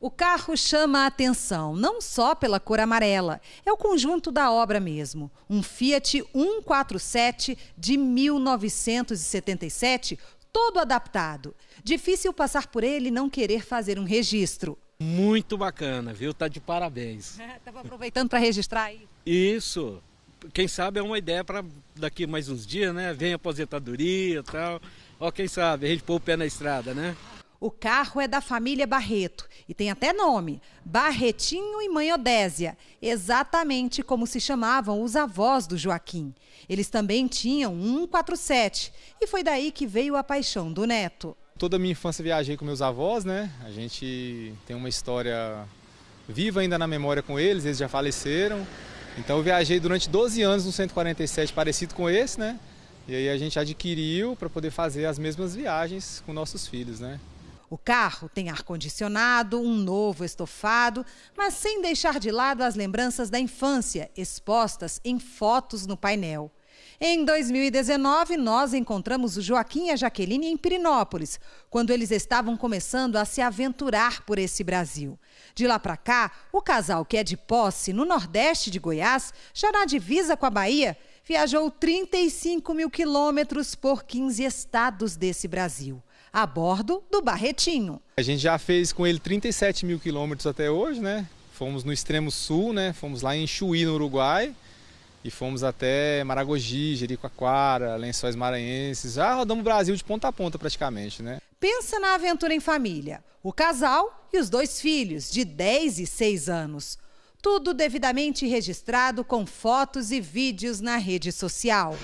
O carro chama a atenção, não só pela cor amarela, é o conjunto da obra mesmo. Um Fiat 147 de 1977, todo adaptado. Difícil passar por ele e não querer fazer um registro. Muito bacana, viu? Tá de parabéns. Estava aproveitando para registrar aí. Isso. Quem sabe é uma ideia para daqui mais uns dias, né? Vem aposentadoria e tal. Ó, quem sabe, a gente pôr o pé na estrada, né? O carro é da família Barreto e tem até nome: Barretinho e Mãe Odésia, exatamente como se chamavam os avós do Joaquim. Eles também tinham um 147 e foi daí que veio a paixão do neto. Toda a minha infância viajei com meus avós, né? A gente tem uma história viva ainda na memória com eles, eles já faleceram. Então eu viajei durante 12 anos no 147 parecido com esse, né? E aí a gente adquiriu para poder fazer as mesmas viagens com nossos filhos, né? O carro tem ar-condicionado, um novo estofado, mas sem deixar de lado as lembranças da infância, expostas em fotos no painel. Em 2019, nós encontramos o Joaquim e a Jaqueline em Pirinópolis, quando eles estavam começando a se aventurar por esse Brasil. De lá para cá, o casal que é de posse no nordeste de Goiás, já na divisa com a Bahia, viajou 35 mil quilômetros por 15 estados desse Brasil, a bordo do Barretinho. A gente já fez com ele 37 mil quilômetros até hoje, né? Fomos no extremo sul, né? Fomos lá em Chuí, no Uruguai, e fomos até Maragogi, Jericoacoara, Lençóis Maranhenses. Já rodamos o Brasil de ponta a ponta praticamente, né? Pensa na aventura em família. O casal e os dois filhos, de 10 e 6 anos. Tudo devidamente registrado com fotos e vídeos na rede social.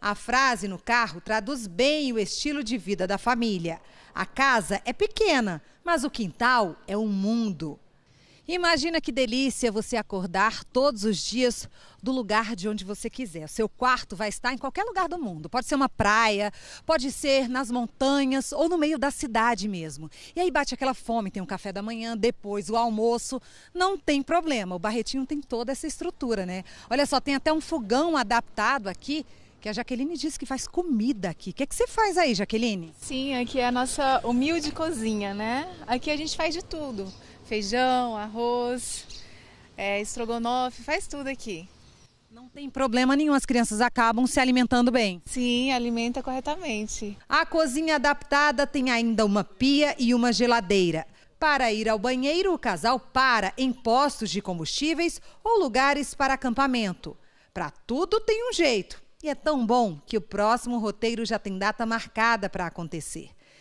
A frase no carro traduz bem o estilo de vida da família. A casa é pequena, mas o quintal é um mundo. Imagina que delícia você acordar todos os dias do lugar de onde você quiser. O seu quarto vai estar em qualquer lugar do mundo. Pode ser uma praia, pode ser nas montanhas ou no meio da cidade mesmo. E aí bate aquela fome, tem o um café da manhã, depois o almoço. Não tem problema. O Barretinho tem toda essa estrutura, né? Olha só, tem até um fogão adaptado aqui que a Jaqueline disse que faz comida aqui. O que, é que você faz aí, Jaqueline? Sim, aqui é a nossa humilde cozinha, né? Aqui a gente faz de tudo: feijão, arroz, é, estrogonofe, faz tudo aqui. Não tem problema nenhum, as crianças acabam se alimentando bem. Sim, alimenta corretamente. A cozinha adaptada tem ainda uma pia e uma geladeira. Para ir ao banheiro, o casal para em postos de combustíveis ou lugares para acampamento. Para tudo tem um jeito. E é tão bom que o próximo roteiro já tem data marcada para acontecer.